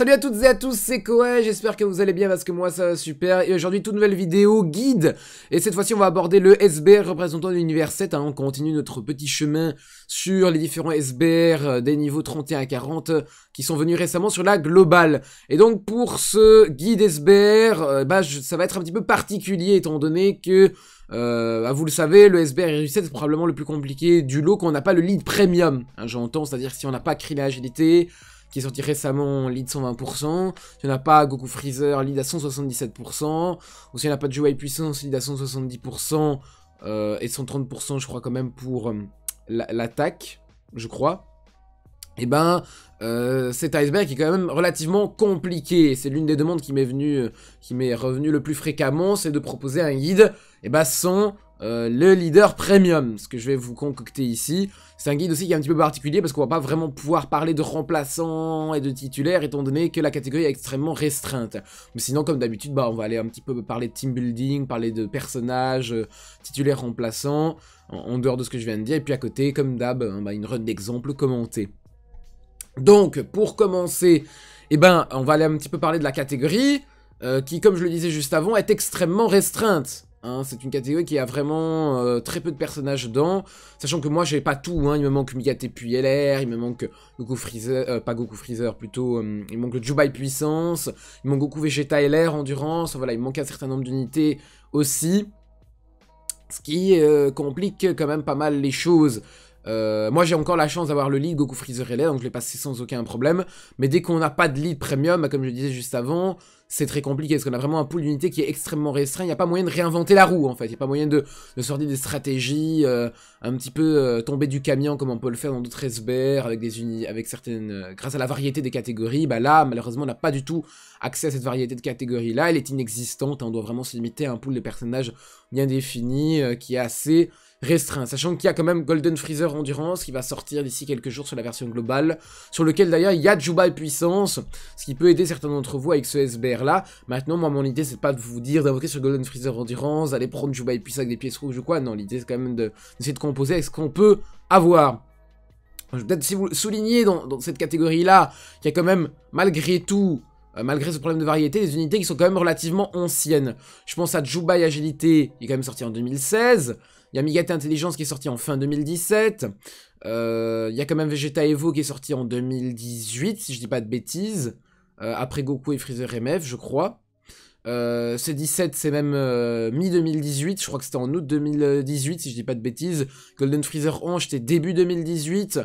Salut à toutes et à tous, c'est Koé, j'espère que vous allez bien parce que moi ça va super Et aujourd'hui toute nouvelle vidéo guide Et cette fois-ci on va aborder le SBR représentant l'univers 7 hein. On continue notre petit chemin sur les différents SBR euh, des niveaux 31 à 40 euh, Qui sont venus récemment sur la globale Et donc pour ce guide SBR, euh, bah, ça va être un petit peu particulier étant donné que bah, vous le savez, le SBR 7 est probablement le plus compliqué du lot quand on n'a pas le lead premium, hein, j'entends, c'est-à-dire si on n'a pas créé l'agilité, qui est sorti récemment, lead 120%. Si on n'a pas Goku Freezer, lead à 177%. Ou si on n'a pas de Jouai Puissance, lead à 170%. Euh, et 130% je crois quand même pour euh, l'attaque, je crois. Et eh ben, euh, cet iceberg est quand même relativement compliqué. C'est l'une des demandes qui m'est venue, qui m'est revenue le plus fréquemment, c'est de proposer un guide, et eh ben sans euh, le leader premium. Ce que je vais vous concocter ici, c'est un guide aussi qui est un petit peu particulier parce qu'on va pas vraiment pouvoir parler de remplaçants et de titulaires étant donné que la catégorie est extrêmement restreinte. Mais sinon, comme d'habitude, bah, on va aller un petit peu parler de team building, parler de personnages, euh, titulaires remplaçants, en, dehors de ce que je viens de dire. Et puis à côté, comme d'hab, hein, bah, une run d'exemple commentée. Donc, pour commencer, eh ben, on va aller un petit peu parler de la catégorie. Euh, qui, comme je le disais juste avant, est extrêmement restreinte. Hein, c'est une catégorie qui a vraiment euh, très peu de personnages dedans, sachant que moi j'ai pas tout, hein. il me manque Migate puis LR, il me manque Goku Freezer, euh, pas Goku Freezer plutôt, euh, il manque le Jubai Puissance, il me manque Goku Vegeta LR Endurance, voilà, il me manque un certain nombre d'unités aussi, ce qui complique quand même pas mal les choses. moi j'ai encore la chance d'avoir le lead Goku Freezer LR, donc je l'ai passé sans aucun problème. Mais dès qu'on n'a pas de lead premium, comme je disais juste avant, c'est très compliqué, parce qu'on a vraiment un pool d'unités qui est extrêmement restreint, il n'y a pas moyen de réinventer la roue, en fait, il n'y a pas moyen de, sortir des stratégies, euh, un petit peu euh, tomber du camion, comme on peut le faire dans d'autres SBR, avec des unis, avec certaines, euh, grâce à la variété des catégories, bah là, malheureusement, on n'a pas du tout accès à cette variété de catégories-là, elle est inexistante, hein. on doit vraiment se limiter à un pool de personnages bien défini, qui est assez restreint, sachant qu'il y a quand même Golden Freezer Endurance qui va sortir d'ici quelques jours sur la version globale, sur lequel d'ailleurs il y a Juba Puissance, ce qui peut aider certains d'entre vous avec ce SBR là. Maintenant, moi mon idée c'est pas de vous dire d'invoquer sur Golden Freezer Endurance, d'aller prendre Juba Puissance avec des pièces rouges ou quoi, non, l'idée c'est quand même d'essayer de, de composer avec ce qu'on peut avoir. peut-être si vous soulignez dans, dans cette catégorie-là qu'il y a quand même, malgré tout, euh, malgré ce problème de variété, des unités qui sont quand même relativement anciennes. Je pense à Jubai Agilité, il est quand même sorti en 2016. Il y a Migate Intelligence qui est sorti en fin 2017. Euh, il y a quand même Vegeta Evo qui est sorti en 2018, si je dis pas de bêtises. Euh, après Goku et Freezer MF, je crois. Euh, c 17, c'est même mi-2018, je crois que c'était en août 2018, si je dis pas de bêtises. Golden Freezer Ange, c'était début 2018.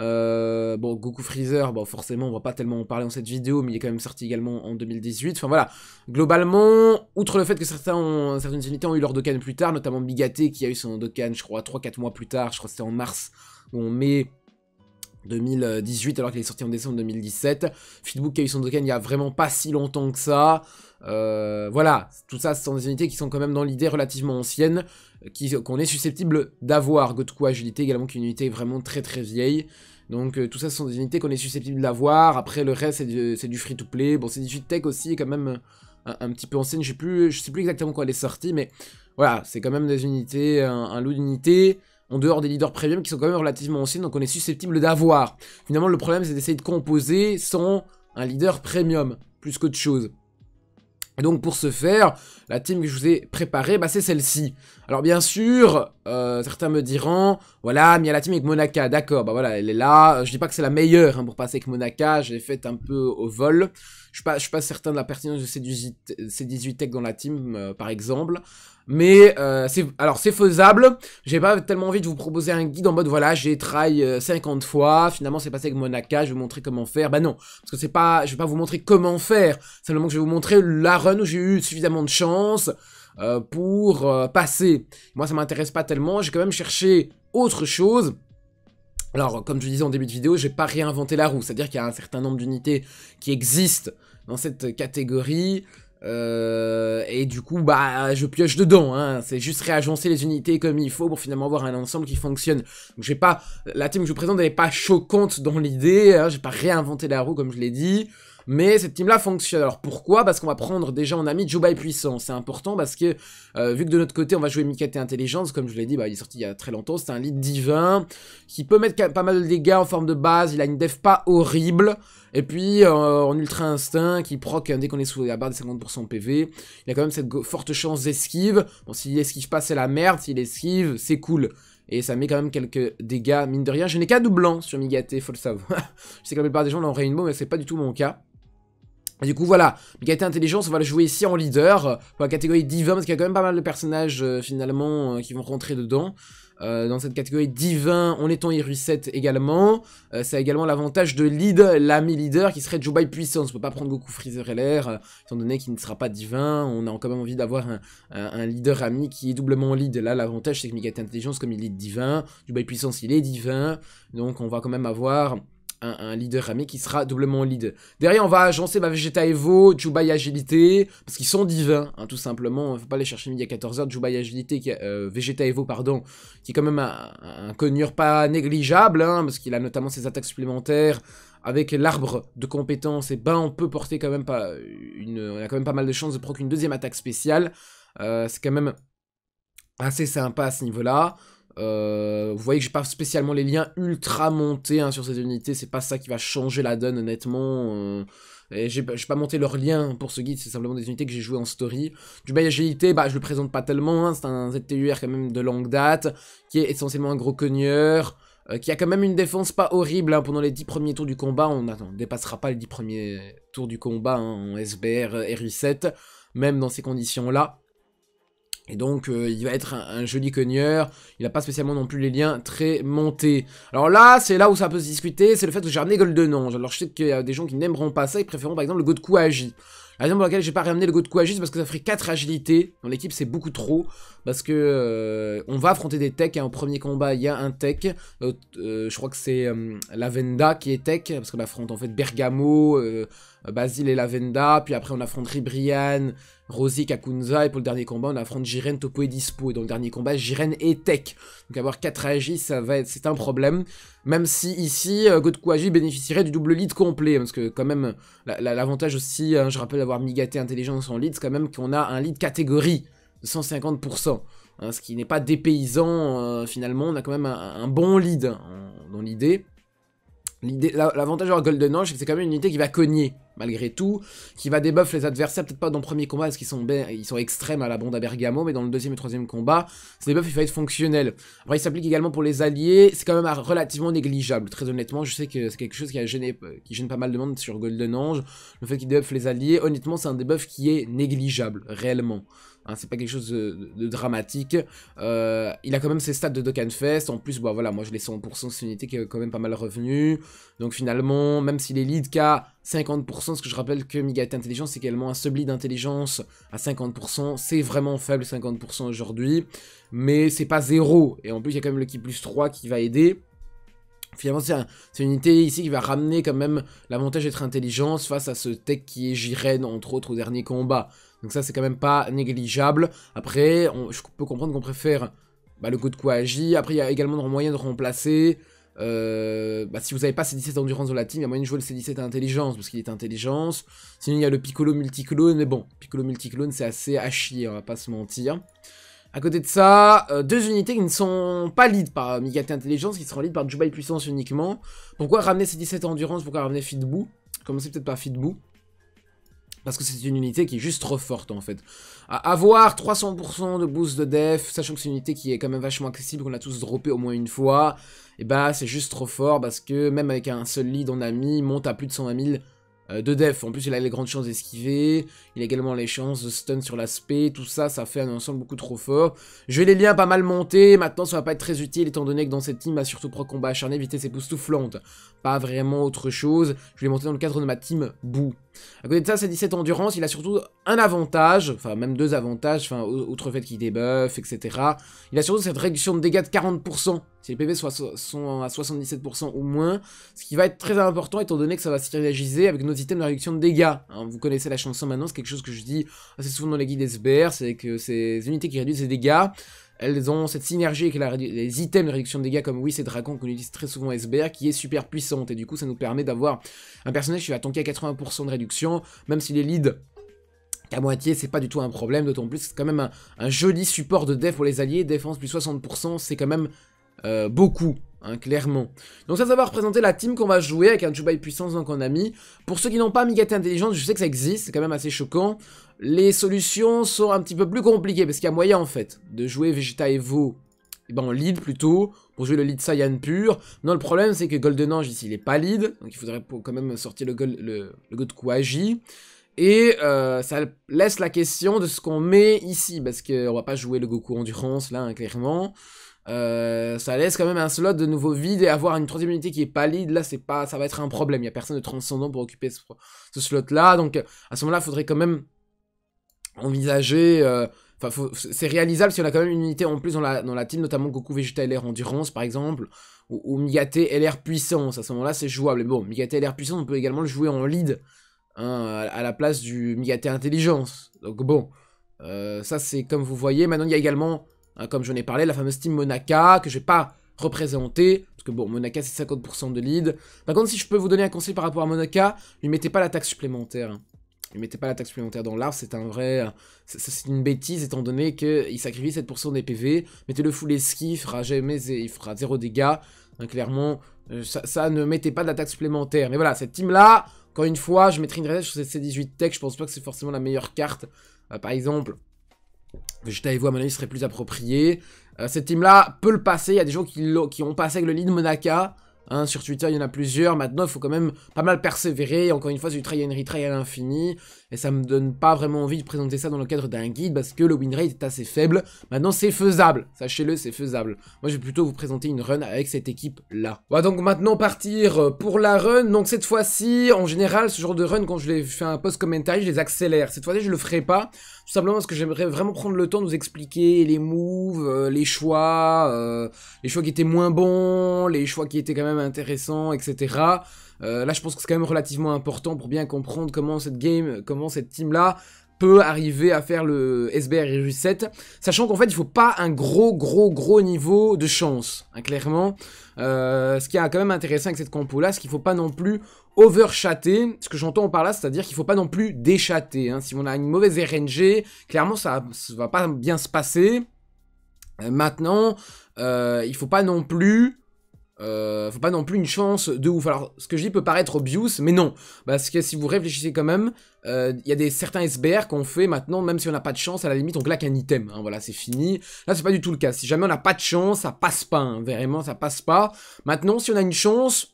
Euh, bon, Goku Freezer, bon, forcément, on va pas tellement en parler dans cette vidéo, mais il est quand même sorti également en 2018. Enfin voilà, globalement, outre le fait que certains certaines unités ont eu leur Dokkan plus tard, notamment Bigate qui a eu son Dokkan, je crois, 3-4 mois plus tard, je crois que c'était en mars ou en mai 2018 alors qu'il est sorti en décembre 2017. Feedbook qui a eu son Dokkan il y a vraiment pas si longtemps que ça. Euh, voilà, tout ça ce sont des unités qui sont quand même dans l'idée relativement ancienne, qu'on est susceptible d'avoir. Gotoku Agilité également qui est une unité vraiment très très vieille. Donc euh, tout ça, ce sont des unités qu'on est susceptible d'avoir. Après, le reste, c'est du, euh, free-to-play. Bon, c'est du tech aussi, quand même euh, un, petit peu ancienne. Je sais plus, je sais plus exactement quoi elle est sortie, mais voilà, c'est quand même des unités, un, lot d'unités en dehors des leaders premium qui sont quand même relativement anciens, donc on est susceptible d'avoir. Finalement, le problème, c'est d'essayer de composer sans un leader premium, plus qu'autre chose. Et donc pour ce faire, la team que je vous ai préparée, bah, c'est celle-ci. Alors bien sûr, euh, certains me diront, voilà, mais il y a la team avec Monaka, d'accord, bah voilà, elle est là. Euh, je dis pas que c'est la meilleure hein, pour passer avec Monaka, j'ai fait un peu au vol. Je suis pas, suis pas certain de la pertinence de ces 18 techs dans la team, euh, par exemple. Mais euh, alors c'est faisable. J'ai pas tellement envie de vous proposer un guide en mode voilà, j'ai try 50 euh, fois, finalement c'est passé avec Monaka, je vais vous montrer comment faire. Bah non, parce que c'est pas je vais pas vous montrer comment faire, simplement que je vais vous montrer la run où j'ai eu suffisamment de chance euh, pour euh, passer. Moi ça m'intéresse pas tellement, j'ai quand même cherché autre chose. Alors, comme je disais en début de vidéo, j'ai pas réinventé la roue, c'est-à-dire qu'il y a un certain nombre d'unités qui existent dans cette catégorie, euh, et du coup, bah, je pioche dedans. Hein. C'est juste réagencer les unités comme il faut pour finalement avoir un ensemble qui fonctionne. j'ai pas la team que je vous présente, n'est pas choquante dans l'idée. Hein. J'ai pas réinventé la roue comme je l'ai dit. Mais cette team-là fonctionne. Alors pourquoi Parce qu'on va prendre déjà en ami Jubai Puissant. C'est important parce que, euh, vu que de notre côté, on va jouer Mikate Intelligence, comme je l'ai dit, bah, il est sorti il y a très longtemps. C'est un lead divin qui peut mettre pas mal de dégâts en forme de base. Il a une def pas horrible. Et puis, euh, en ultra instinct, qui proc hein, dès qu'on est sous la barre des 50% PV. Il a quand même cette forte chance d'esquive. Bon, s'il esquive pas, c'est la merde. S'il esquive, c'est cool. Et ça met quand même quelques dégâts, mine de rien. Je n'ai qu'un doublant sur Migaté, faut le savoir. je sais que la plupart des gens l'ont rainbow, mais c'est pas du tout mon cas du coup voilà, Mégalité Intelligence, on va le jouer ici en leader, euh, pour la catégorie Divin, parce qu'il y a quand même pas mal de personnages euh, finalement euh, qui vont rentrer dedans. dans cette catégorie divin, on est en Iru 7 également. ça a également l'avantage de lead, l'ami leader, qui serait Jubai Puissance. On peut pas prendre Goku Freezer LR, étant donné qu'il ne sera pas divin. On a quand même envie d'avoir un, leader ami qui est doublement lead. Là, l'avantage, c'est que Migate Intelligence, comme il est divin, Jubai Puissance, il est divin. Donc, on va quand même avoir un, leader ami qui sera doublement lead. Derrière, on va agencer Vegeta Evo, Juba Agilité, parce qu'ils sont divins, hein, tout simplement. Faut pas les chercher midi à 14h. Juba Agilité, qui, euh, Vegeta Evo, pardon, qui est quand même un, un pas négligeable, hein, parce qu'il a notamment ses attaques supplémentaires. Avec l'arbre de compétences, et eh ben on peut porter quand même pas une. On a quand même pas mal de chances de proc une deuxième attaque spéciale. Euh, c'est quand même assez sympa à ce niveau-là. Euh, vous voyez que j'ai pas spécialement les liens ultra montés hein, sur ces unités, c'est pas ça qui va changer la donne honnêtement. Euh, et j'ai pas monté leurs liens pour ce guide, c'est simplement des unités que j'ai jouées en story. Du Bayagilité, bah je le présente pas tellement, hein. c'est un ZTUR quand même de longue date, qui est essentiellement un gros cogneur, euh, qui a quand même une défense pas horrible hein. pendant les 10 premiers tours du combat, on, ne dépassera pas les 10 premiers tours du combat en SBR RU7, même dans ces conditions là. Et donc euh, il va être un, joli cogneur, il n'a pas spécialement non plus les liens très montés. Alors là, c'est là où ça peut se discuter, c'est le fait que j'ai ramené Ange. Alors je sais qu'il y a des gens qui n'aimeront pas ça, ils préféreront par exemple le God Agi. La raison pour laquelle j'ai pas ramené le Godku Agi, c'est parce que ça ferait 4 agilités. Dans l'équipe, c'est beaucoup trop, parce que euh, on va affronter des techs. Et en premier combat, il y a un tech, euh, je crois que c'est Lavenda qui est tech, parce qu'on affronte en fait Bergamo, euh, Basile et Lavenda, puis après on affronte Ribrian, Rosie, Kakunza, et pour le dernier combat on affronte Jiren, Topo et Dispo, et dans le dernier combat Jiren et Tech. Donc avoir 4 AJ, ça va être, c'est un problème, même si ici, euh, Godkuaji bénéficierait du double lead complet, parce que quand même, l'avantage aussi, hein, je rappelle d'avoir migaté intelligence en lead, c'est quand même qu'on a un lead catégorie, de 150%. Hein, ce qui n'est pas dépaysant, euh, finalement, on a quand même un, bon lead hein, dans l'idée. L'avantage de Golden Ange, c'est que c'est quand même une unité qui va cogner, malgré tout, qui va débuff les adversaires, peut-être pas dans le premier combat, parce qu'ils sont, ils sont extrêmes à la bande à Bergamo, mais dans le deuxième et troisième combat, ce debuff il va être fonctionnel. Après, il s'applique également pour les alliés, c'est quand même relativement négligeable, très honnêtement, je sais que c'est quelque chose qui, gêné, qui gêne pas mal de monde sur Golden Ange, le fait qu'il débuffe les alliés, honnêtement, c'est un debuff qui est négligeable, réellement. Hein, c'est pas quelque chose de, dramatique. Euh, il a quand même ses stats de Fest. En plus, bah, voilà, moi je l'ai 100% c'est une unité qui est quand même pas mal revenu. Donc finalement, même s'il est lead qu'à 50%, ce que je rappelle que Migate Intelligence, c'est également un sub d'intelligence à 50%. C'est vraiment faible 50% aujourd'hui. Mais c'est pas zéro. Et en plus, il y a quand même le ki plus 3 qui va aider. Finalement, c'est une unité ici qui va ramener quand même l'avantage d'être intelligence face à ce tech qui est Jiren, entre autres, au dernier combat. Donc ça, c'est quand même pas négligeable. Après, je peux comprendre qu'on préfère bah, le coup de agir. Après, il y a également un moyen de remplacer. Euh, bah, si vous n'avez pas C17 endurance dans la team, il y a moyen de jouer le C17 intelligence, parce qu'il est intelligence. Sinon, il y a le Piccolo multiclone, mais bon, Piccolo multiclone, c'est assez à chier, on va pas se mentir. À côté de ça, euh, deux unités qui ne sont pas lead par Migate Intelligence, qui seront lead par Jubai Puissance uniquement. Pourquoi ramener C17 Endurance Pourquoi ramener Fitbou Commencez peut-être par Fitbou. Parce que c'est une unité qui est juste trop forte en fait. avoir 300% de boost de def, sachant que c'est une unité qui est quand même vachement accessible, qu'on a tous droppé au moins une fois, et eh bah ben, c'est juste trop fort parce que même avec un seul lead en ami, il monte à plus de 120 000 euh, de def. En plus il a les grandes chances d'esquiver, il a également les chances de stun sur l'aspect, tout ça, ça fait un ensemble beaucoup trop fort. Je vais les liens pas mal monter, maintenant ça va pas être très utile étant donné que dans cette team, a bah, surtout pro combat acharné, tout soufflantes. Pas vraiment autre chose, je vais les monter dans le cadre de ma team Boo. À côté de ça, sa 17 endurance, il a surtout un avantage, enfin même deux avantages, enfin outre fait qu'il débuffe, etc. Il a surtout cette réduction de dégâts de 40%, si les PV sont à, 77% ou moins, ce qui va être très important étant donné que ça va synergiser avec nos items de réduction de dégâts. Hein. vous connaissez la chanson maintenant, c'est quelque chose que je dis assez souvent dans les guides SBR, c'est que ces unités qui réduisent les dégâts, elles ont cette synergie avec les items de réduction de dégâts comme oui, ces dragons qu'on utilise très souvent SBR qui est super puissante et du coup ça nous permet d'avoir un personnage qui va tanker à 80% de réduction, même s'il est lead à moitié, c'est pas du tout un problème, d'autant plus que c'est quand même un, joli support de def pour les alliés, défense plus 60%, c'est quand même euh, beaucoup, hein, clairement. Donc ça, ça va représenter la team qu'on va jouer avec un Jubai puissance donc on a mis. Pour ceux qui n'ont pas Migate Intelligence, je sais que ça existe, c'est quand même assez choquant les solutions sont un petit peu plus compliquées, parce qu'il y a moyen en fait de jouer Vegeta et vous, eh ben, en lead plutôt, pour jouer le lead Saiyan pur. Non, le problème c'est que Golden Ange ici il est pas lead, donc il faudrait quand même sortir le, gold, le, God Et euh, ça laisse la question de ce qu'on met ici, parce qu'on va pas jouer le Goku Endurance là, hein, clairement. Euh, ça laisse quand même un slot de nouveau vide et avoir une troisième unité qui est pas lead, là c'est pas, ça va être un problème. Il n'y a personne de transcendant pour occuper ce, ce slot là, donc à ce moment-là, il faudrait quand même envisager. Euh, enfin, c'est réalisable si on a quand même une unité en plus dans la, team, notamment Goku, Vegeta, LR Endurance par exemple, ou, ou Migate, LR Puissance. À ce moment-là, c'est jouable. Mais bon, Migate, LR Puissance, on peut également le jouer en lead hein, à la place du Migate Intelligence. Donc bon, euh, ça c'est comme vous voyez. Maintenant, il y a également, hein, comme j'en ai parlé, la fameuse team Monaka que je vais pas représenter. Parce que bon, Monaka c'est 50% de lead. Par contre, si je peux vous donner un conseil par rapport à Monaka, lui mettez pas la taxe supplémentaire. Hein. Ne mettez pas la taxe supplémentaire dans l'arbre, c'est un vrai, euh, c'est une bêtise étant donné qu'il sacrifie 7% des PV, mettez-le full esquive, il fera jamais, il fera zéro dégâts, hein, clairement, euh, ça, ne mettait pas de supplémentaire, mais voilà, cette team là, encore une fois, je mettrai une réserve sur cette 18 Tech, je pense pas que c'est forcément la meilleure carte, euh, par exemple, Vegeta Evo à mon avis serait plus approprié, cette team là peut le passer, il y a des gens qui, ont, qui ont passé avec le lead Monaka, Hein, sur Twitter, il y en a plusieurs. Maintenant, il faut quand même pas mal persévérer. Encore une fois, du try and retry à l'infini. Et ça me donne pas vraiment envie de présenter ça dans le cadre d'un guide parce que le win rate est assez faible. Maintenant, c'est faisable. Sachez-le, c'est faisable. Moi, je vais plutôt vous présenter une run avec cette équipe-là. On va donc maintenant partir euh, pour la run. Donc, cette fois-ci, en général, ce genre de run, quand je les fais un post commentaire je les accélère. Cette fois-ci, je le ferai pas. Tout simplement parce que j'aimerais vraiment prendre le temps de vous expliquer les moves, euh, les choix, euh, les choix qui étaient moins bons, les choix qui étaient quand même intéressants, etc. Euh, là, je pense que c'est quand même relativement important pour bien comprendre comment cette game, comment cette team-là peut arriver à faire le SBR 7 sachant qu'en fait, il faut pas un gros, gros, gros niveau de chance, hein, clairement. Euh, ce qui est quand même intéressant avec cette compo-là, c'est qu'il faut pas non plus overchater. Ce que j'entends par là, c'est-à-dire qu'il faut pas non plus déchatter. Hein. Si on a une mauvaise RNG, clairement, ça, ne va pas bien se passer. Euh, maintenant, il faut pas non plus euh, faut pas non plus une chance de ouf. Alors, ce que je dis peut paraître obvious, mais non. Parce que si vous réfléchissez quand même, il euh, y a des certains SBR qu'on fait maintenant, même si on n'a pas de chance, à la limite, on claque un item. Hein, voilà, c'est fini. Là, c'est pas du tout le cas. Si jamais on n'a pas de chance, ça passe pas. Hein. vraiment, ça passe pas. Maintenant, si on a une chance,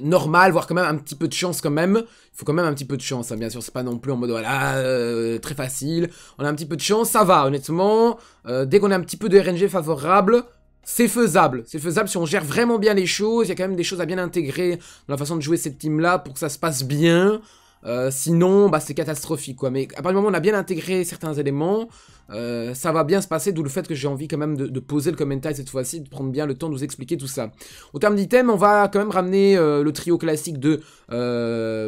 normale, voire quand même un petit peu de chance quand même. Il faut quand même un petit peu de chance, hein, bien sûr, c'est pas non plus en mode voilà, euh, très facile. On a un petit peu de chance, ça va, honnêtement. Euh, dès qu'on a un petit peu de RNG favorable, c'est faisable, c'est faisable si on gère vraiment bien les choses, il y a quand même des choses à bien intégrer dans la façon de jouer cette team-là pour que ça se passe bien. Euh, sinon, bah, c'est catastrophique, quoi. Mais à partir du moment où on a bien intégré certains éléments, euh, ça va bien se passer, d'où le fait que j'ai envie quand même de, poser le commentaire cette fois-ci, de prendre bien le temps de vous expliquer tout ça. Au terme d'item, on va quand même ramener euh, le trio classique de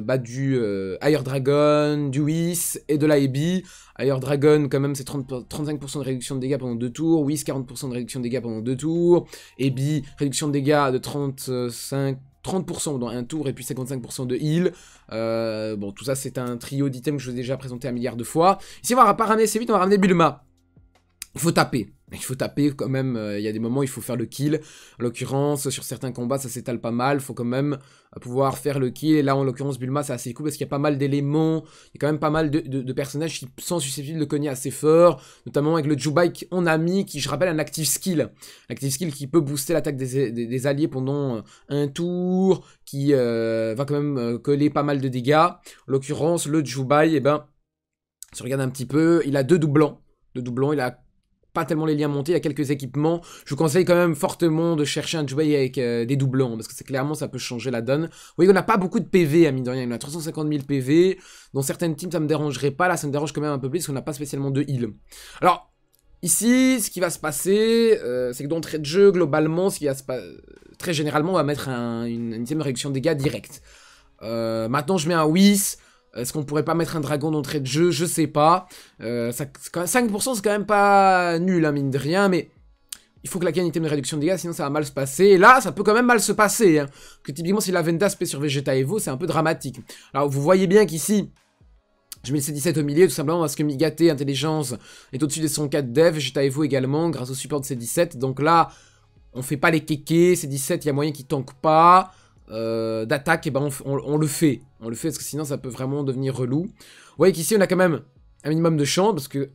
bah, du Higher Dragon, du Whis et de la Ebi Higher Dragon, quand même, c'est 35% de réduction de dégâts pendant 2 tours. Whis, 40% de réduction de dégâts pendant 2 tours. Ebi réduction de dégâts de 35... 30% dans un tour et puis 55% de heal. Euh, bon, tout ça, c'est un trio d'items que je vous ai déjà présenté un milliard de fois. Ici, on va ramener, c'est vite, on va ramener Bulma il faut taper. Il faut taper quand même, euh, il y a des moments où il faut faire le kill. En l'occurrence, sur certains combats, ça s'étale pas mal. faut quand même euh, pouvoir faire le kill. Et là, en l'occurrence, Bulma, c'est assez cool parce qu'il y a pas mal d'éléments. Il y a quand même pas mal de, personnages qui sont susceptibles de cogner assez fort. Notamment avec le Jubai qu'on a mis, qui je rappelle, un active skill. active skill qui peut booster l'attaque des, alliés pendant euh, un tour, qui va quand même coller pas mal de dégâts. En l'occurrence, le Jubai, et eh ben, si on regarde un petit peu, il a deux doublons Deux doublons il a pas tellement les liens montés, il y a quelques équipements. Je vous conseille quand même fortement de chercher un jouet avec euh, des doublons, parce que c'est clairement ça peut changer la donne. Vous voyez, on n'a pas beaucoup de PV à mine il rien, a 350 000 PV. Dans certaines teams, ça me dérangerait pas, là ça me dérange quand même un peu plus, parce qu'on n'a pas spécialement de heal. Alors, Ici, ce qui va se passer, euh, c'est que dans trait de jeu, globalement, ce qui va se très généralement, on va mettre une, une réduction de dégâts direct euh, maintenant, je mets un whis. Est-ce qu'on pourrait pas mettre un dragon d'entrée de jeu Je sais pas. 5% euh, c'est quand même pas nul, hein, mine de rien, mais il faut que la qualité de réduction de dégâts, sinon ça va mal se passer. là, ça peut quand même mal se passer. Hein. que typiquement, si la Venda se sur Vegeta Evo, c'est un peu dramatique. Alors, vous voyez bien qu'ici, je mets le C17 au milieu, tout simplement parce que Migate Intelligence est au-dessus des 104 dev, Vegeta Evo également, grâce au support de C17. Donc là, on fait pas les kékés, C17, il y a moyen qu'il tank pas. Euh, d'attaque, et ben on, le fait. On le fait parce que sinon ça peut vraiment devenir relou. Vous voyez qu'ici on a quand même un minimum de chance parce que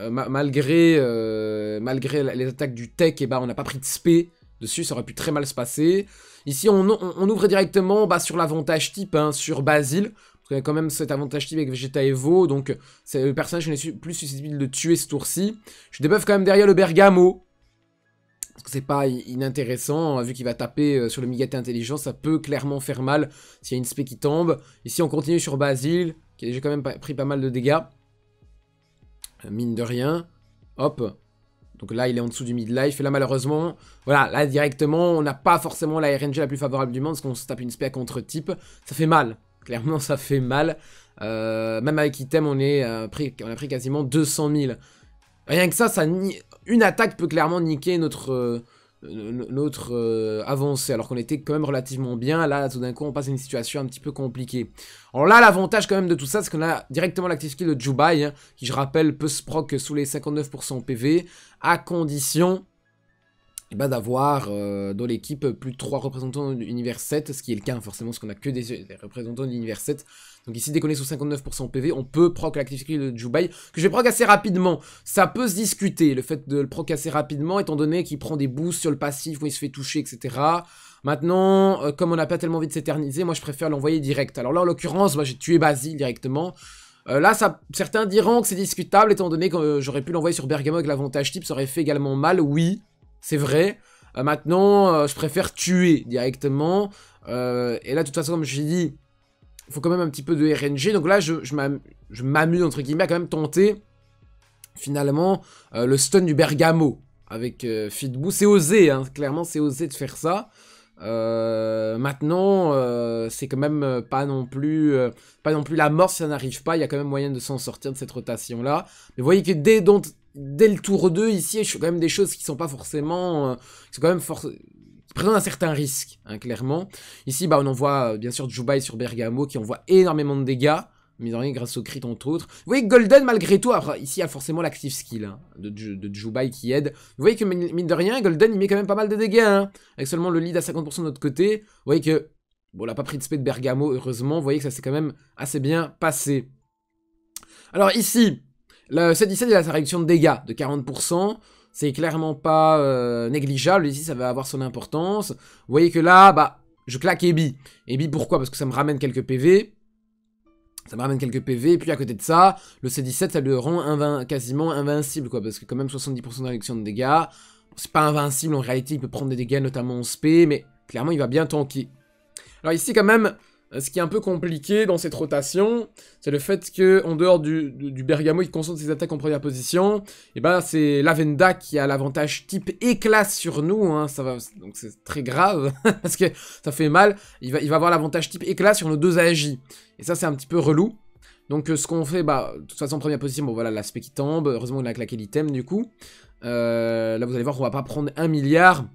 euh, malgré, euh, malgré les attaques du tech, et ben on n'a pas pris de spé dessus, ça aurait pu très mal se passer. Ici on, on ouvre directement bah, sur l'avantage type, hein, sur Basile. Parce a quand même cet avantage type avec Vegeta Evo, donc c'est le personnage n'est plus susceptible de tuer ce tour-ci. Je débuffe quand même derrière le Bergamo, parce que c'est pas inintéressant, hein, vu qu'il va taper euh, sur le Migate intelligent, ça peut clairement faire mal s'il y a une spé qui tombe. Ici on continue sur Basile, qui a déjà quand même pris pas mal de dégâts. Euh, mine de rien. Hop. Donc là, il est en dessous du midlife. Et là, malheureusement, voilà, là directement, on n'a pas forcément la RNG la plus favorable du monde, parce qu'on se tape une spé à contre-type. Ça fait mal. Clairement, ça fait mal. Euh, même avec item, on, est, on a pris quasiment 200 000. Rien que ça, une attaque peut clairement niquer notre, euh, notre euh, avancée, alors qu'on était quand même relativement bien. Là, tout d'un coup, on passe à une situation un petit peu compliquée. Alors là, l'avantage quand même de tout ça, c'est qu'on a directement l'active skill de Jubai, hein, qui, je rappelle, peut se proc sous les 59% PV, à condition eh bas ben, d'avoir euh, dans l'équipe plus de 3 représentants de l'univers 7, ce qui est le cas hein, forcément, parce qu'on a que des, représentants de l'univers 7. Donc ici, déconner sur 59% PV, on peut proc l'active skill de Jubai, que je vais proc assez rapidement. Ça peut se discuter, le fait de le proc assez rapidement, étant donné qu'il prend des boosts sur le passif où il se fait toucher, etc. Maintenant, euh, comme on n'a pas tellement envie de s'éterniser, moi je préfère l'envoyer direct. Alors là, en l'occurrence, moi j'ai tué Basile directement. Euh, là, ça, certains diront que c'est discutable, étant donné que j'aurais pu l'envoyer sur Bergamo avec l'avantage type, ça aurait fait également mal, oui. C'est vrai. Euh, maintenant, euh, je préfère tuer directement. Euh, et là, de toute façon, comme je l'ai dit, il faut quand même un petit peu de RNG. Donc là, je, je m'amuse, entre guillemets, à quand même tenter, finalement, le stun du Bergamo avec Fitbou. C'est osé, hein. clairement, c'est osé de faire ça. maintenant, c'est quand même pas non plus pas non plus la mort si ça n'arrive pas. Il y a quand même moyen de s'en sortir de cette rotation là. Mais vous voyez que dès, dont, dès le tour 2 ici, je fais quand même des choses qui sont pas forcément, c'est euh, qui quand même présentent un certain risque, hein, clairement. Ici, bah, on voit, euh, bien sûr Jubai sur Bergamo qui envoie énormément de dégâts. en rien grâce au crit entre autres. Vous voyez Golden malgré tout, ici il y a forcément l'active skill hein, de, de Jubai qui aide. Vous voyez que mine de rien, Golden il met quand même pas mal de dégâts. Hein. avec seulement le lead à 50% de notre côté. Vous voyez que, bon n'a pas pris de spé de Bergamo heureusement. Vous voyez que ça s'est quand même assez bien passé. Alors ici, le C17, il a sa réduction de dégâts de 40%. C'est clairement pas euh, négligeable. Ici, ça va avoir son importance. Vous voyez que là, bah, je claque Ebi. Ebi, pourquoi Parce que ça me ramène quelques PV. Ça me ramène quelques PV. Et puis, à côté de ça, le C17, ça le rend quasiment invincible, quoi. Parce que quand même 70% de réduction de dégâts. C'est pas invincible. En réalité, il peut prendre des dégâts, notamment en SP. Mais clairement, il va bien tanker. Alors ici, quand même, ce qui est un peu compliqué dans cette rotation, c'est le fait que en dehors du, Bergamo, il concentre ses attaques en première position. Et eh ben c'est Lavenda qui a l'avantage type éclat sur nous. Hein. ça va, donc c'est très grave parce que ça fait mal. Il va, il va avoir l'avantage type éclat sur nos deux AJ. Et ça c'est un petit peu relou. Donc euh, ce qu'on fait, bah de toute façon en première position, bon voilà l'aspect qui tombe. Heureusement on a claqué l'item du coup. Euh, là vous allez voir qu'on va pas prendre un milliard.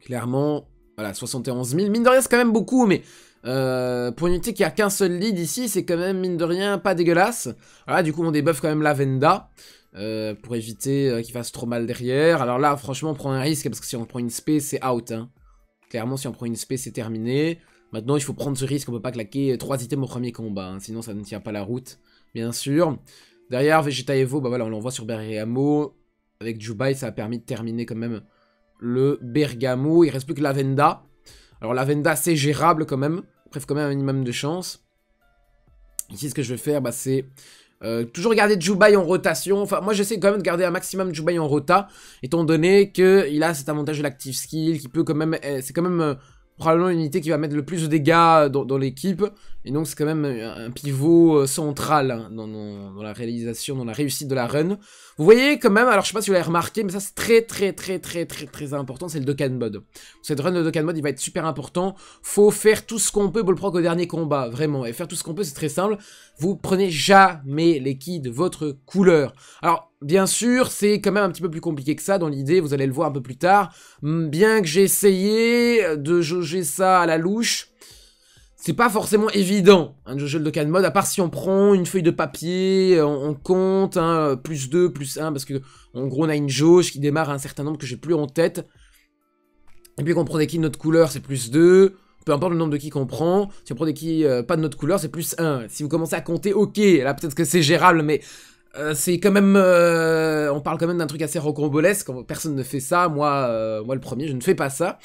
Clairement, voilà 71 000. Mine de rien c'est quand même beaucoup, mais euh, pour une unité qui a qu'un seul lead ici, c'est quand même, mine de rien, pas dégueulasse. Voilà, du coup, on débuffe quand même l'Avenda, euh, pour éviter euh, qu'il fasse trop mal derrière. Alors là, franchement, on prend un risque, parce que si on prend une spé, c'est out. Hein. Clairement, si on prend une spé, c'est terminé. Maintenant, il faut prendre ce risque, on peut pas claquer 3 items au premier combat, hein. sinon ça ne tient pas la route, bien sûr. Derrière, Vegeta Evo, bah voilà, on l'envoie sur Bergamo. Avec Jubai, ça a permis de terminer quand même le Bergamo. Il reste plus que Lavenda. Alors Lavenda, c'est gérable quand même. Bref, quand même un minimum de chance. Ici, ce que je vais faire, bah, c'est euh, toujours garder Jubai en rotation. Enfin, moi, j'essaie quand même de garder un maximum Jubai en rota, étant donné qu'il a cet avantage de l'active skill, qui peut quand même... Eh, c'est quand même euh, probablement l'unité qui va mettre le plus de dégâts dans l'équipe. Et donc c'est quand même un pivot euh, central hein, dans, la réalisation, dans la réussite de la run. Vous voyez quand même, alors je sais pas si vous l'avez remarqué, mais ça c'est très très très très très très important, c'est le Dokkan Mod. Cette run de Dokkan Mod, il va être super important. Faut faire tout ce qu'on peut pour le proc au dernier combat, vraiment. Et faire tout ce qu'on peut, c'est très simple. Vous prenez jamais les keys de votre couleur. Alors bien sûr, c'est quand même un petit peu plus compliqué que ça dans l'idée, vous allez le voir un peu plus tard. Hum, bien que j'ai essayé de jauger ça à la louche c'est pas forcément évident, un de de mode, à part si on prend une feuille de papier, euh, on, compte, hein, plus 2, plus 1, parce que en gros on a une jauge qui démarre un certain nombre que j'ai plus en tête. Et puis qu'on prend des kills de notre couleur, c'est plus 2, peu importe le nombre de qui qu'on prend, si on prend des kills euh, pas de notre couleur, c'est plus 1. Si vous commencez à compter, ok, là peut-être que c'est gérable, mais euh, c'est quand même... on parle quand même d'un truc assez rocambolesque, personne ne fait ça, moi, moi le premier, je ne fais pas ça.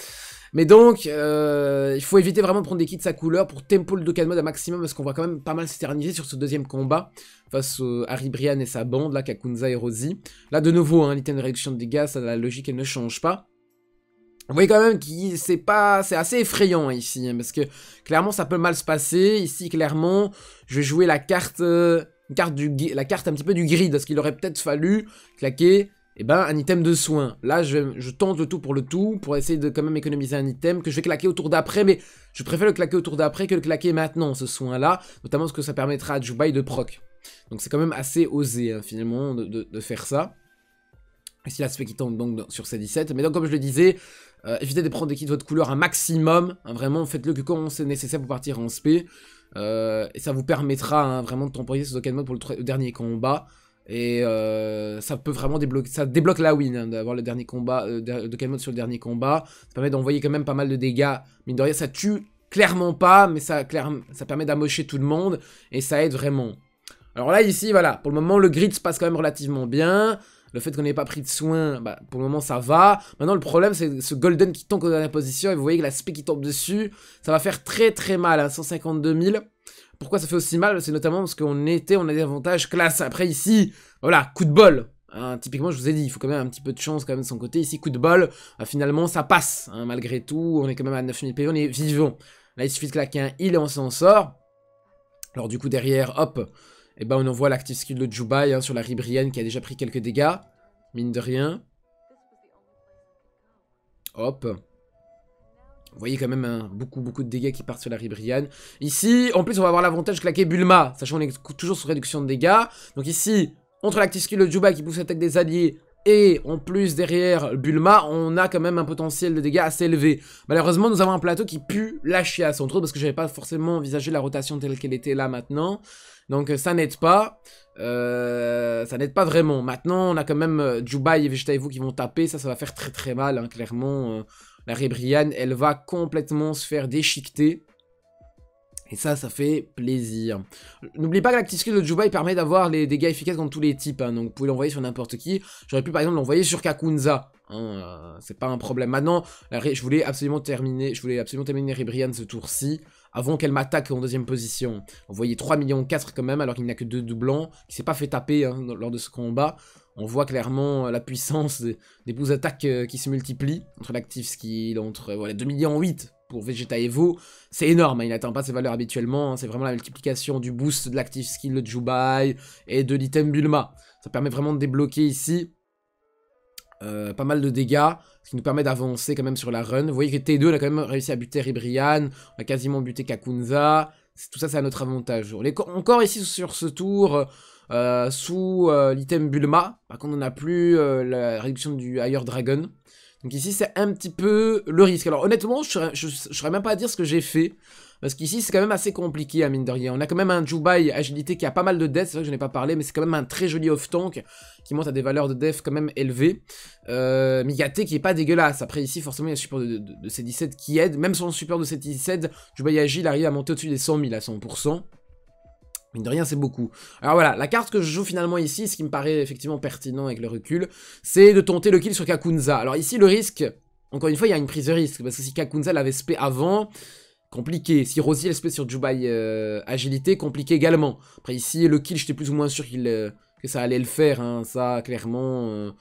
Mais donc, euh, il faut éviter vraiment de prendre des kits sa couleur pour tempo le Dokkan mode à maximum parce qu'on voit quand même pas mal s'éterniser sur ce deuxième combat face à Harry Brian et sa bande, là, Kakunza et Rosie. Là, de nouveau, hein, l'item de réduction de dégâts, ça, la logique, elle ne change pas. Vous voyez quand même que c'est pas, c'est assez effrayant hein, ici, hein, parce que clairement ça peut mal se passer. Ici clairement, je vais jouer la carte, euh, carte du, la carte un petit peu du grid, parce qu'il aurait peut-être fallu claquer et eh ben, un item de soin. Là, je, tente le tout pour le tout, pour essayer de quand même économiser un item que je vais claquer autour d'après, mais je préfère le claquer autour d'après que le claquer maintenant, ce soin-là, notamment parce que ça permettra à Jubai de proc. Donc c'est quand même assez osé, hein, finalement, de, faire ça. Ici, l'aspect qui tombe donc sur ces 17. Mais donc, comme je le disais, euh, évitez de prendre des kits de votre couleur un maximum. Hein, vraiment, faites-le que quand c'est nécessaire pour partir en SP. Euh, et ça vous permettra hein, vraiment de temporiser ce Dokkan Mode pour le dernier combat. Et euh, ça peut vraiment débloquer, ça débloque la win hein, d'avoir le dernier combat, euh, de mode sur le dernier combat. Ça permet d'envoyer quand même pas mal de dégâts. Mine de rien, ça tue clairement pas, mais ça, ça permet d'amocher tout le monde et ça aide vraiment. Alors là, ici, voilà, pour le moment, le grid se passe quand même relativement bien. Le fait qu'on n'ait pas pris de soin, bah, pour le moment, ça va. Maintenant, le problème, c'est ce golden qui tombe en dernière position. Et vous voyez que la spé qui tombe dessus, ça va faire très très mal. à 152 000. Pourquoi ça fait aussi mal C'est notamment parce qu'on était, on a des avantages classe. Après ici, voilà, coup de bol. Hein, typiquement, je vous ai dit, il faut quand même un petit peu de chance quand même de son côté. Ici, coup de bol, euh, finalement, ça passe. Hein, malgré tout, on est quand même à 9000 PV, on est vivant. Là, il suffit de claquer un heal et on s'en sort. Alors du coup, derrière, hop, et eh ben, on envoie l'active skill de Jubai hein, sur la Ribrienne qui a déjà pris quelques dégâts. Mine de rien. Hop. Vous voyez quand même hein, beaucoup beaucoup de dégâts qui partent sur la Ribriane. Ici, en plus, on va avoir l'avantage de claquer Bulma, sachant qu'on est toujours sous réduction de dégâts. Donc ici, entre l'actiscule de Juba qui pousse l'attaque des alliés et en plus derrière Bulma, on a quand même un potentiel de dégâts assez élevé. Malheureusement, nous avons un plateau qui pue la chiasse, son autres parce que j'avais pas forcément envisagé la rotation telle qu'elle était là maintenant. Donc euh, ça n'aide pas. Euh, ça n'aide pas vraiment. Maintenant, on a quand même euh, Juba et vous qui vont taper. Ça, ça va faire très très mal, hein, clairement la Rebrianne, elle va complètement se faire déchiqueter. Et ça, ça fait plaisir. N'oubliez pas que la skill de Jubai permet d'avoir les dégâts efficaces contre tous les types. Hein. donc vous pouvez l'envoyer sur n'importe qui. J'aurais pu par exemple l'envoyer sur Kakunza. Hein, euh, c'est pas un problème. Maintenant, je voulais absolument terminer, je voulais absolument terminer Rebrian ce tour-ci avant qu'elle m'attaque en deuxième position. Vous voyez, 3 millions 4 quand même, alors qu'il n'y a que 2 doublons, qui s'est pas fait taper hein, lors de ce combat on voit clairement euh, la puissance des, des d'attaque attaques euh, qui se multiplient, entre l'active skill, entre euh, voilà, 2 millions 8 pour Vegeta Evo, c'est énorme, hein, il n'atteint pas ses valeurs habituellement, hein. c'est vraiment la multiplication du boost de l'active skill de Jubai et de l'item Bulma. Ça permet vraiment de débloquer ici pas mal de dégâts, ce qui nous permet d'avancer quand même sur la run. Vous voyez que T2, a quand même réussi à buter Ribrian, on a quasiment buté Kakunza, tout ça c'est à notre avantage. encore ici sur ce tour, euh, sous euh, l'item Bulma, par contre on n'a plus euh, la réduction du Higher Dragon. Donc ici c'est un petit peu le risque. Alors honnêtement, je ne saurais même pas à dire ce que j'ai fait. Parce qu'ici c'est quand même assez compliqué à hein, mine de rien. On a quand même un Jubai agilité qui a pas mal de death, c'est vrai que je n'ai pas parlé, mais c'est quand même un très joli off-tank qui monte à des valeurs de death quand même élevées. Euh, Migate qui est pas dégueulasse. Après ici forcément il y a le support de, de, de C17 qui aide. Même sans le support de C17, Jubai agile arrive à monter au-dessus des 100 000 à 100%. Mine de rien, c'est beaucoup. Alors voilà, la carte que je joue finalement ici, ce qui me paraît effectivement pertinent avec le recul, c'est de tenter le kill sur Kakunza. Alors ici, le risque, encore une fois, il y a une prise de risque, parce que si Kakunza l'avait spé avant, compliqué. Si Rosie l'avait spé sur Jubai euh, Agilité, compliqué également. Après ici, le kill, j'étais plus ou moins sûr euh, que ça allait le faire, hein, ça, clairement... Euh,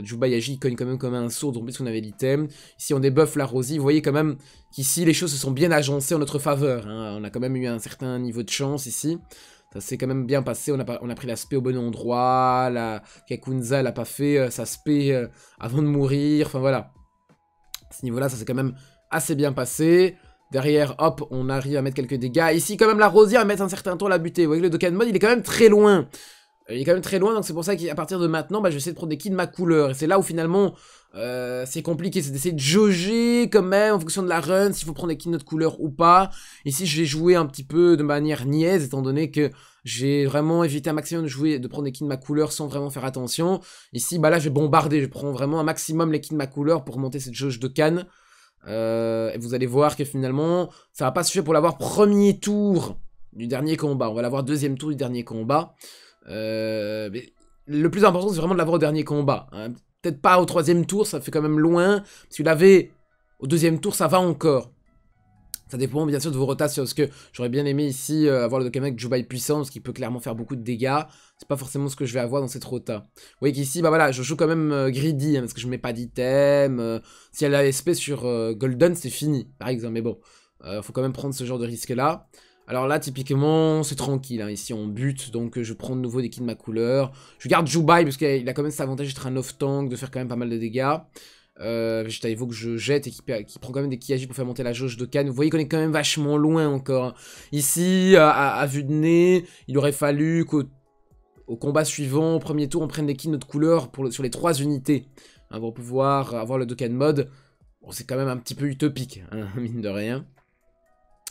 Jubai agit, cogne quand même comme un saut donc on avait l'item. Ici, on débuffe la Rosie. Vous voyez quand même qu'ici, les choses se sont bien agencées en notre faveur. Hein. On a quand même eu un certain niveau de chance ici. Ça s'est quand même bien passé. On a, pris l'aspect au bon endroit. La Kakunza, elle pas fait euh, sa spé euh, avant de mourir. Enfin voilà. À ce niveau-là, ça s'est quand même assez bien passé. Derrière, hop, on arrive à mettre quelques dégâts. Ici, quand même, la rosière à mettre un certain temps à la buter. Vous voyez que le Dokkan Mode, il est quand même très loin. Il est quand même très loin, donc c'est pour ça qu'à partir de maintenant, bah, je vais essayer de prendre des kills de ma couleur. Et c'est là où finalement, euh, c'est compliqué, c'est d'essayer de jauger quand même en fonction de la run, s'il faut prendre des de couleur ou pas. Ici, je l'ai joué un petit peu de manière niaise, étant donné que j'ai vraiment évité un maximum de jouer, de prendre des kits de ma couleur sans vraiment faire attention. Ici, bah là, je vais bombarder, je prends vraiment un maximum les kits de ma couleur pour monter cette jauge de canne. Euh, et vous allez voir que finalement, ça va pas suffire pour l'avoir premier tour du dernier combat. On va l'avoir deuxième tour du dernier combat. Euh, le plus important, c'est vraiment de l'avoir au dernier combat. Hein. Peut-être pas au troisième tour, ça fait quand même loin. Si vous l'avez au deuxième tour, ça va encore. Ça dépend bien sûr de vos rotations, parce que j'aurais bien aimé ici euh, avoir le mec Jubai puissant, parce qu'il peut clairement faire beaucoup de dégâts. C'est pas forcément ce que je vais avoir dans cette rota. Vous voyez qu'ici, bah voilà, je joue quand même euh, greedy, hein, parce que je mets pas d'item. Euh. si elle a SP sur Golden, c'est fini, par exemple. Mais bon, faut quand même prendre ce genre de risque-là. Alors là, typiquement, c'est tranquille. Hein, ici, on bute. Donc, euh, je prends de nouveau des kills de ma couleur. Je garde Jubai parce qu'il a quand même cet avantage d'être un off-tank, de faire quand même pas mal de dégâts. Euh, Evo que je jette et qui, prend quand même des killages pour faire monter la jauge de canne. Vous voyez qu'on est quand même vachement loin encore. Hein. Ici, à, vue de nez, il aurait fallu qu'au combat suivant, au premier tour, on prenne des de notre couleur pour sur les trois unités. Hein, pour pouvoir avoir le Dokkan mode. Bon, c'est quand même un petit peu utopique, mine de rien.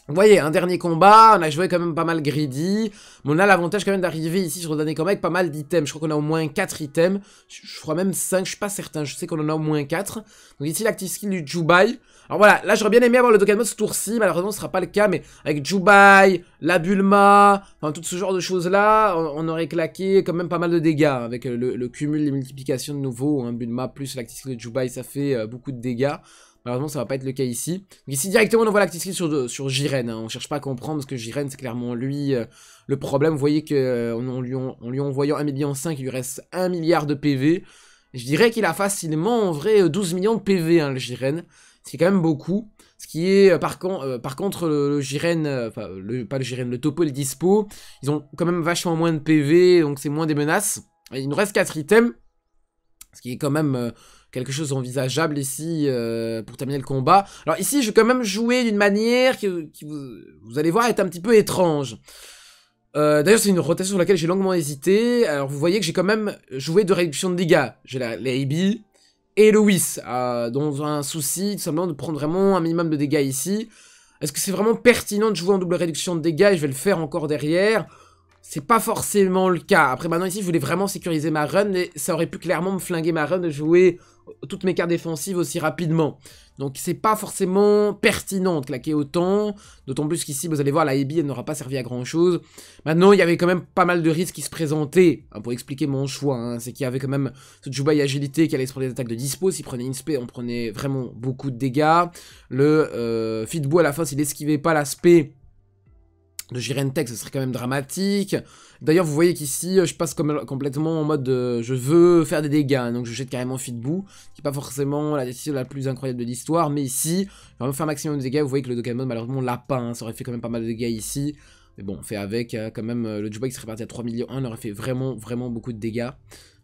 Vous voyez, un dernier combat, on a joué quand même pas mal greedy, mais on a l'avantage quand même d'arriver ici sur le dernier combat avec pas mal d'items. Je crois qu'on a au moins 4 items, je, crois même 5, je suis pas certain, je sais qu'on en a au moins 4. Donc ici l'active skill du Jubai. Alors voilà, là j'aurais bien aimé avoir le mode ce tour-ci, malheureusement ce sera pas le cas, mais avec Jubai, la Bulma, enfin tout ce genre de choses-là, on, aurait claqué quand même pas mal de dégâts hein, avec le, cumul les multiplications de nouveau, Un hein. Bulma plus l'active skill de Jubai, ça fait euh, beaucoup de dégâts. Malheureusement, ça va pas être le cas ici. ici, directement, on envoie l'actrice sur, sur Jiren. Hein. On On cherche pas à comprendre, parce que Jiren, c'est clairement lui euh, le problème. Vous voyez que euh, on, lui, envoyant 1,5 million 5, il lui reste 1 milliard de PV. Je dirais qu'il a facilement, en vrai, 12 euh, millions de PV, hein, le Jiren. C'est quand même beaucoup. Ce qui est, par, par contre, le, Jiren, enfin, le, pas le Jiren, le Topo et le Dispo, ils ont quand même vachement moins de PV, donc c'est moins des menaces. il nous reste 4 items, ce qui est quand même quelque chose envisageable ici euh, pour terminer le combat. Alors ici, je vais quand même jouer d'une manière qui, vous, allez voir, est un petit peu étrange. Euh, d'ailleurs, c'est une rotation sur laquelle j'ai longuement hésité. Alors, vous voyez que j'ai quand même joué de réduction de dégâts. J'ai la, la et le euh, dans un souci tout simplement de prendre vraiment un minimum de dégâts ici. Est-ce que c'est vraiment pertinent de jouer en double réduction de dégâts et je vais le faire encore derrière C'est pas forcément le cas. Après, maintenant ici, je voulais vraiment sécuriser ma run et ça aurait pu clairement me flinguer ma run de jouer toutes mes cartes défensives aussi rapidement. Donc c'est pas forcément pertinent de claquer autant, d'autant plus qu'ici vous allez voir la Ebi elle n'aura pas servi à grand chose. Maintenant il y avait quand même pas mal de risques qui se présentaient, pour expliquer mon choix, hein, c'est qu'il y avait quand même ce Jubai Agilité qui allait se prendre des attaques de dispo, s'il prenait une spé on prenait vraiment beaucoup de dégâts. Le FitBou, euh, Fitbo à la fin s'il esquivait pas l'aspect de Tech, ce serait quand même dramatique. D'ailleurs, vous voyez qu'ici, euh, je passe complètement en mode euh, je veux faire des dégâts, hein. donc je jette carrément Fitbou, qui n'est pas forcément la décision la plus incroyable de l'histoire, mais ici, je vais faire un maximum de dégâts. Vous voyez que le Dogamon, malheureusement, l'a pas, hein. ça aurait fait quand même pas mal de dégâts ici. Mais bon, on fait avec, euh, quand même, le Juba qui serait parti à 3 millions 1, aurait fait vraiment, vraiment beaucoup de dégâts.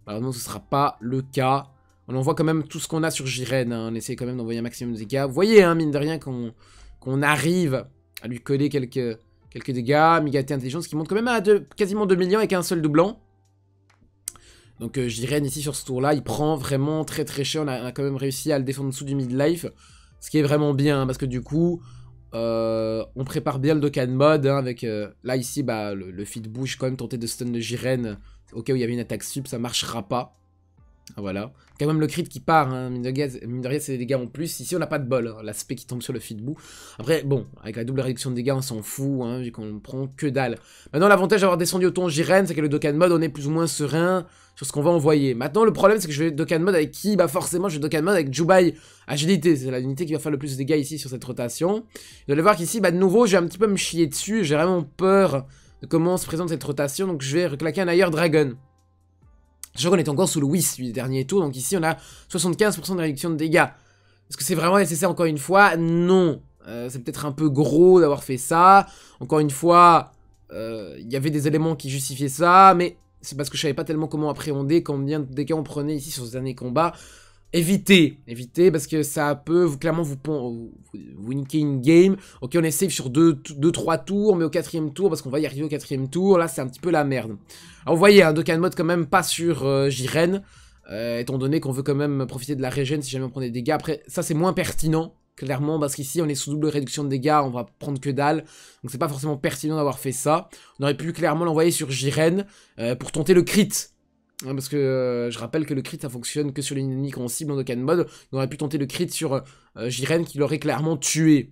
Malheureusement, ce sera pas le cas. On envoie quand même tout ce qu'on a sur Jiren, hein. on essaie quand même d'envoyer un maximum de dégâts. Vous voyez, hein, mine de rien, qu'on arrive à lui coller quelques Quelques dégâts, Migaté Intelligence qui monte quand même à quasiment 2 millions avec un seul doublant. Donc euh, Jiren ici sur ce tour-là, il prend vraiment très très cher. On a, quand même réussi à le défendre sous du mid-life. Ce qui est vraiment bien hein, parce que du coup, euh, on prépare bien le Dokkan mode. Hein, avec euh, Là ici, bah, le, le feed bouge quand même tenter de stun de Jiren. Ok, où il y avait une attaque sub, ça marchera pas. Voilà. Quand même le crit qui part, hein. mine de rien, c'est des dégâts en plus. Ici, on n'a pas de bol, hein. l'aspect qui tombe sur le feedbou. Après, bon, avec la double réduction de dégâts, on s'en fout, hein, vu qu'on prend que dalle. Maintenant, l'avantage d'avoir descendu au ton Jiren, c'est que le Dokkan Mode, on est plus ou moins serein sur ce qu'on va envoyer. Maintenant, le problème, c'est que je vais Dokkan Mode avec qui Bah forcément, je vais Dokkan Mode avec Jubai Agilité. C'est la unité qui va faire le plus de dégâts ici sur cette rotation. Vous allez voir qu'ici, bah de nouveau, je un petit peu me chier dessus. J'ai vraiment peur de comment se présente cette rotation, donc je vais reclaquer un ailleurs Dragon. Sachant qu'on est encore sous le WIS du dernier tour, donc ici on a 75% de réduction de dégâts. Est-ce que c'est vraiment nécessaire encore une fois Non. Euh, c'est peut-être un peu gros d'avoir fait ça. Encore une fois, il euh, y avait des éléments qui justifiaient ça, mais c'est parce que je savais pas tellement comment appréhender combien de dégâts on prenait ici sur ce dernier combat évitez, évitez parce que ça peut clairement vous, vous, vous game. Ok, on est safe sur 2-3 deux, trois tours, mais au quatrième tour, parce qu'on va y arriver au quatrième tour, là c'est un petit peu la merde. Alors vous voyez, un hein, Dokkan mode quand même pas sur euh, Jiren, euh, étant donné qu'on veut quand même profiter de la régène si jamais on prend des dégâts. Après, ça c'est moins pertinent, clairement, parce qu'ici on est sous double réduction de dégâts, on va prendre que dalle, donc c'est pas forcément pertinent d'avoir fait ça. On aurait pu clairement l'envoyer sur Jiren euh, pour tenter le crit, Hein, parce que euh, je rappelle que le crit ça fonctionne que sur les ennemis qu'on cible en aucun mode. On aurait pu tenter le crit sur euh, euh, Jiren qui l'aurait clairement tué.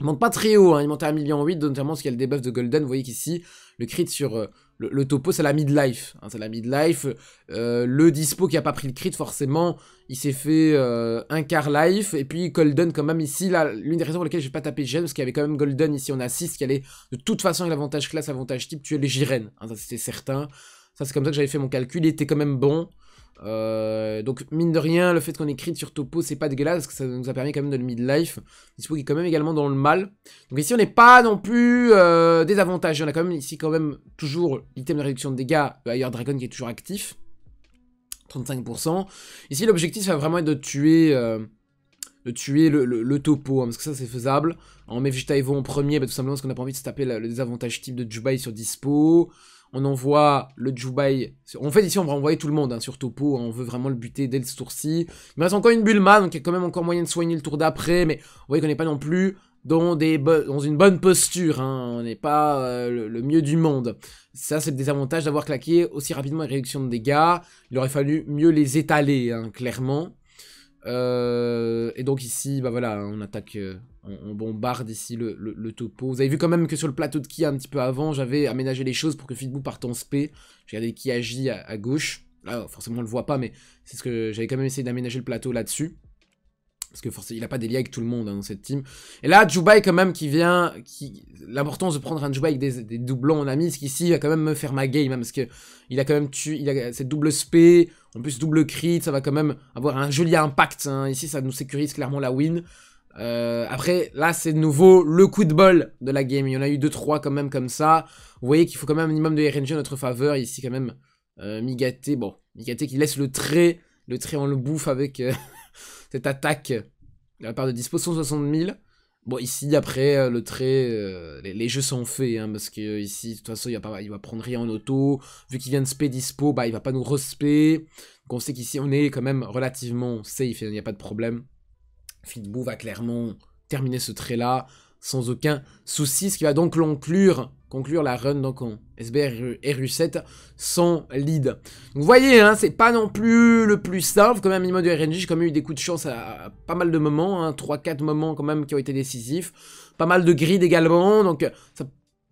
Il monte pas très haut, hein. il monte à 1,8 million, notamment parce qu'il y a le debuff de Golden. Vous voyez qu'ici, le crit sur le, topo, c'est la midlife. Hein. life, le dispo qui a pas pris le crit, forcément, il s'est fait un quart life. Et puis Golden, quand même, ici, l'une des raisons pour lesquelles je vais pas taper Jiren, parce qu'il y avait quand même Golden ici on a 6 qui allait de toute façon avec l'avantage classe, avantage type, tuer les Jiren. ça, c'était certain. Ça, c'est comme ça que j'avais fait mon calcul. Il était quand même bon. Euh, donc mine de rien, le fait qu'on écrit sur Topo, c'est pas dégueulasse, parce que ça nous a permis quand même de le mid life Dispo qui est quand même également dans le mal. Donc ici, on n'est pas non plus euh, désavantagé. On a quand même ici quand même toujours l'item de réduction de dégâts, le Dragon qui est toujours actif. 35%. Ici, l'objectif va vraiment être de tuer... Euh, de tuer le, topo, hein, parce que ça c'est faisable. On met Vegeta en premier, bah, tout simplement parce qu'on n'a pas envie de se taper le désavantage type de Jubai sur Dispo on envoie le Jubai. En fait, ici, on va envoyer tout le monde hein, sur Topo. Hein, on veut vraiment le buter dès le sourcil. mais Il me reste encore une Bulma, donc il y a quand même encore moyen de soigner le tour d'après. Mais vous voyez qu'on n'est pas non plus dans, des dans une bonne posture. Hein. on n'est pas euh, le, mieux du monde. Ça, c'est le désavantage d'avoir claqué aussi rapidement la réduction de dégâts. Il aurait fallu mieux les étaler, hein, clairement. Euh, et donc ici, bah voilà, on attaque, euh, on, bombarde ici le, le, topo. Vous avez vu quand même que sur le plateau de Kia un petit peu avant, j'avais aménagé les choses pour que Fitbou parte en spé. J'ai regardé qui agit à, gauche. Là, forcément, on le voit pas, mais c'est ce que j'avais quand même essayé d'aménager le plateau là-dessus parce que forcément, il n'a pas des liens avec tout le monde hein, dans cette team. Et là, Jubai quand même qui vient, qui l'importance de prendre un Jubai avec des, doublons, on a mis, ce qu'ici, il va quand même me faire ma game, hein, parce que il a quand même tué, il a cette double spé, en plus double crit, ça va quand même avoir un joli impact, hein. ici ça nous sécurise clairement la win. Euh, après, là, c'est de nouveau le coup de bol de la game. Il y en a eu 2-3 quand même comme ça. Vous voyez qu'il faut quand même un minimum de RNG à notre faveur. Ici, quand même, euh, Migate, bon, Migate qui laisse le trait, le trait, on le bouffe avec, euh, cette attaque de la part de Dispo 160 000. Bon, ici, après, euh, le trait, euh, les, jeux sont faits, hein, parce que euh, ici, de toute façon, il va, va prendre rien en auto. Vu qu'il vient de spé dispo, bah, il va pas nous respé. Donc, on sait qu'ici, on est quand même relativement safe, il n'y a pas de problème. Fitbou va clairement terminer ce trait-là sans aucun souci, ce qui va donc conclure, conclure la run donc en SBR 7 sans lead. vous voyez, hein, c'est pas non plus le plus simple, quand même minimum du RNG, j'ai quand même eu des coups de chance à, pas mal de moments, 3-4 hein, moments quand même qui ont été décisifs, pas mal de grid également, donc ça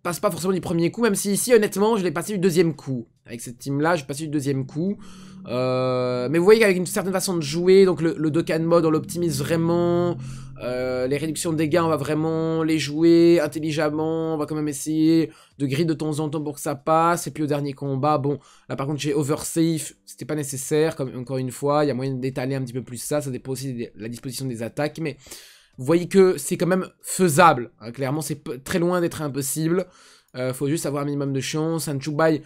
passe pas forcément du premier coup, même si ici, honnêtement, je l'ai passé du deuxième coup. Avec cette team-là, je passé du deuxième coup. Euh, mais vous voyez qu'avec une certaine façon de jouer, donc le, le Dokkan mode, on l'optimise vraiment. Euh, les réductions de dégâts, on va vraiment les jouer intelligemment. On va quand même essayer de grid de temps en temps pour que ça passe. Et puis au dernier combat, bon, là par contre, j'ai oversafe. C'était pas nécessaire, comme encore une fois. Il y a moyen d'étaler un petit peu plus ça. Ça dépend aussi de la disposition des attaques, mais... Vous voyez que c'est quand même faisable. Hein. Clairement, c'est très loin d'être impossible. Il euh, faut juste avoir un minimum de chance. Un Chubai,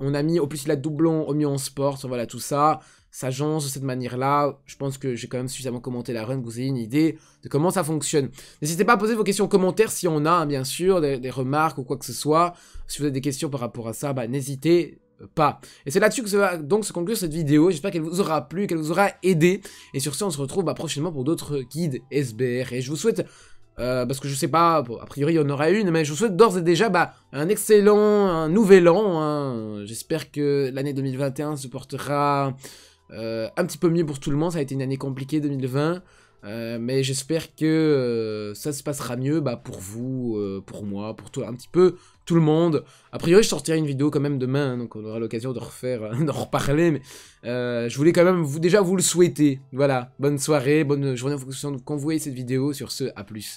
on a mis, au plus la doublon, au mieux en sport, voilà tout ça. S'agence de cette manière-là. Je pense que j'ai quand même suffisamment commenté la run, vous avez une idée de comment ça fonctionne. N'hésitez pas à poser vos questions en commentaire si on a, hein, bien sûr, des, remarques ou quoi que ce soit. Si vous avez des questions par rapport à ça, bah, n'hésitez pas. Et c'est là-dessus que va donc se conclure cette vidéo. J'espère qu'elle vous aura plu, qu'elle vous aura aidé. Et sur ce, on se retrouve bah, prochainement pour d'autres guides SBR. Et je vous souhaite euh, parce que je sais pas, a priori il y en aura une, mais je vous souhaite d'ores et déjà bah, un excellent, un nouvel an. Hein. J'espère que l'année 2021 se portera euh, un petit peu mieux pour tout le monde. Ça a été une année compliquée 2020. Euh, mais j'espère que euh, ça se passera mieux bah, pour vous, euh, pour moi, pour tout, un petit peu tout le monde. A priori, je sortirai une vidéo quand même demain, hein, donc on aura l'occasion de refaire, d'en reparler. Mais je voulais quand même vous, déjà vous le souhaiter. Voilà, bonne soirée, bonne journée en fonction de quand vous voyez cette vidéo. Sur ce, à plus.